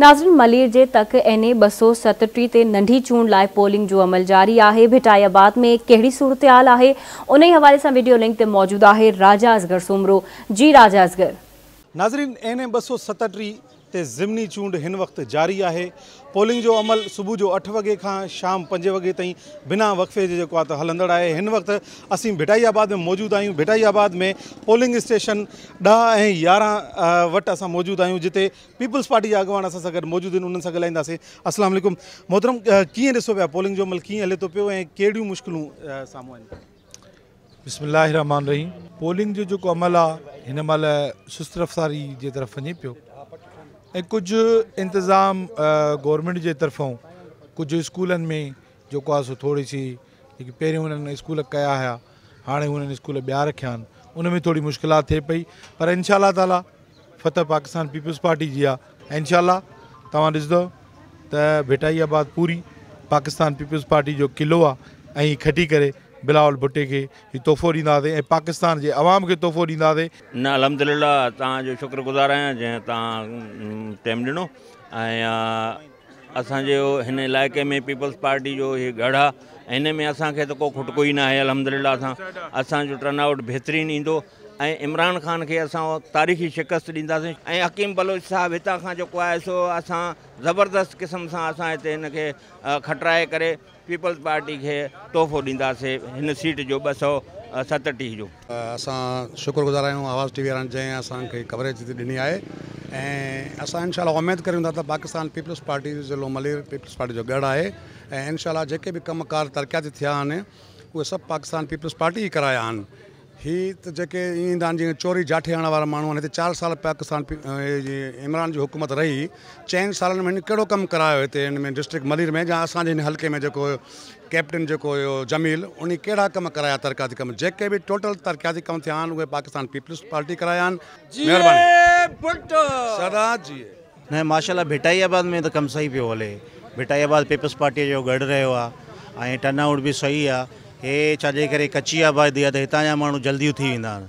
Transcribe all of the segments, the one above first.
नाज़रीन मलीर जे तक एनए ॿ सौ सतटी ते नंढी चूंड लाइ पोलिंग जो अमल जारी आहे भिटायाबाद में कहिड़ी सूरत हाल आहे उन ई हवाले सां वीडियो लिंक ते मौजूदु आहे सतटी ते ज़िमनी चूंड इन वक्त जारी है पोलिंग जो अमल सुबह जो अठ वगे खां शाम पजे वगे ताईं बिना वक़फ़े जे जेको आहे त हलंदड़ आहे हिन वक़्तु असीं भिटाई आबाद में मौजूद आहियूं भिटाई आबाद में पोलिंग स्टेशन ॾह ऐं यारहं वटि असां मौजूदु आहियूं जिते पीपल्स पार्टी जा अॻवान असां सां उन्होंने मौजूदु आहिनि उन्हनि सां ॻाल्हाईंदासीं असलम मोहतरम कीअं ॾिसो पिया पोलिंग जो अमल कीअं हले थो पियो ऐं कहिड़ियूं मुश्किलूं साम्हूं आहिनि बिस्मिल्लाह पोलिंग जो अमल आहे हिन महिल सुस्त रफ़्तारी तरफ़ वञे पियो ऐं कुझु इंतिज़ाम गवर्नमेंट के तरफों कुछ स्कूलनि में जो आहे सो थोरी सी पे स्कूल कया हुआ हाँ हुननि स्कूल बया रखा उनमें थोड़ी मुश्किल थे मुश्किलात पई पर इनशा तला फतह पाकिस्तान पीपल्स पार्टी की आहे इनशा तव्हां ॾिसंदव त भिटाई आबाद पूरी पाकिस्तान पीपल्स पार्टी जो क़िलो आहे खटी करे न अलहमिला तव्हांजो शुक्रगुज़ार आहियां जंहिं तव्हां टेम ॾिनो ऐं असांजो हिन इलाइक़े में पीपल्स पार्टी जो इहो गढ़ आहे हिन में असांखे त को खुटको ई न आहे अलहम सां असांजो टर्न आउट बहितरीनु ईंदो ऐं इमरान ख़ान के असां तारीख़ी शिकस्त ॾींदासीं ऐं हकीम बलोच साहब इतना खां जेको आहे सो असां ज़बरदस्त क़िस्म सां असां हिते खटाए करे पीपल्स पार्टी के तोहफ़ो दींदे हिन सीट जो बौ सतटी जो असां शुक्रगुज़ार आहियूं आवाज़ टीवी वी वारनि जंहिं असांखे कवरेज ॾिनी आहे ऐं असां इनशा उमेदु था पाकिस्तान पीपल्स पार्टी ज़िलो मलिर पीपल्स पार्टी जो गढ़ है इनशाला इनशा भी बि कमकार तरक़ियाती थिया आहिनि उहे पाकिस्तान पीपल्स पार्टी ही कराया ही तो जेके ईंदा चोरी जाठे आणण वा माण्हू आहिनि हिते साल पाकिस्तान इमरान की हुकूमत रही चैन साल में कड़ो कम कराया करायो हिते डिस्ट्रिक्ट मलिर में जहाँ असांजे हल्के में जो कैप्टन जेको जमील उन्हीं कहिड़ा कम कराया तरक़ाती कम जेके बि टोटल तरक़ाती कम थिया आहिनि उहे पाकिस्तान पीपल्स पार्टी कराया आहिनि महिरबानी माशाला भिटाईआबाद में त कमु सही पे हल भिटाईआबाद पीपल्स पार्टी जो गॾु रहियो टर्नआउट बि सही आहे हे छाजे करे कच्ची आबादी आहे त हितां जा माण्हू जल्दी उथी वेंदा तो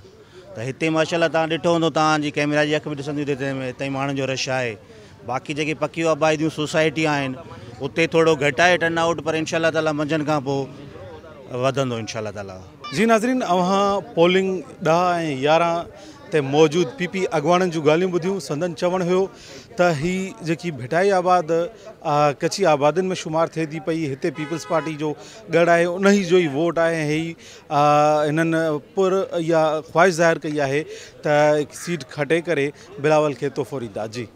इतने हिते माशाला तव्हां ॾिठो हूंदो तव्हांजी कैमरा जी अख भी ॾिसंदियूं हिते में जो रश है बाक़ी जी पकियूं आबादी सोसाइटी आहिनि उते थोरो घटि आहे टर्न आउट पर इनशा तला मंझंदि खां पोइ वधंदो इनशा ताला जी नाज़रीन अव्हां पोलिंग ॾह ऐं त मौजूदु पी पी अॻवाननि जूं ॻाल्हियूं ॿुधियूं संदन चवणु हुयो त हीअ भिटाई आबाद कच्छी आबादी में शुमार थे थी पई हिते पीपल्स पार्टी जो गढ़ आहे उन ई जो ई वोट आहे ही हिननि पुर इहा ख़्वाहिश ज़ाहिर कई है सीट खटे करे बिलावल के तोहफ़ो दीदा जी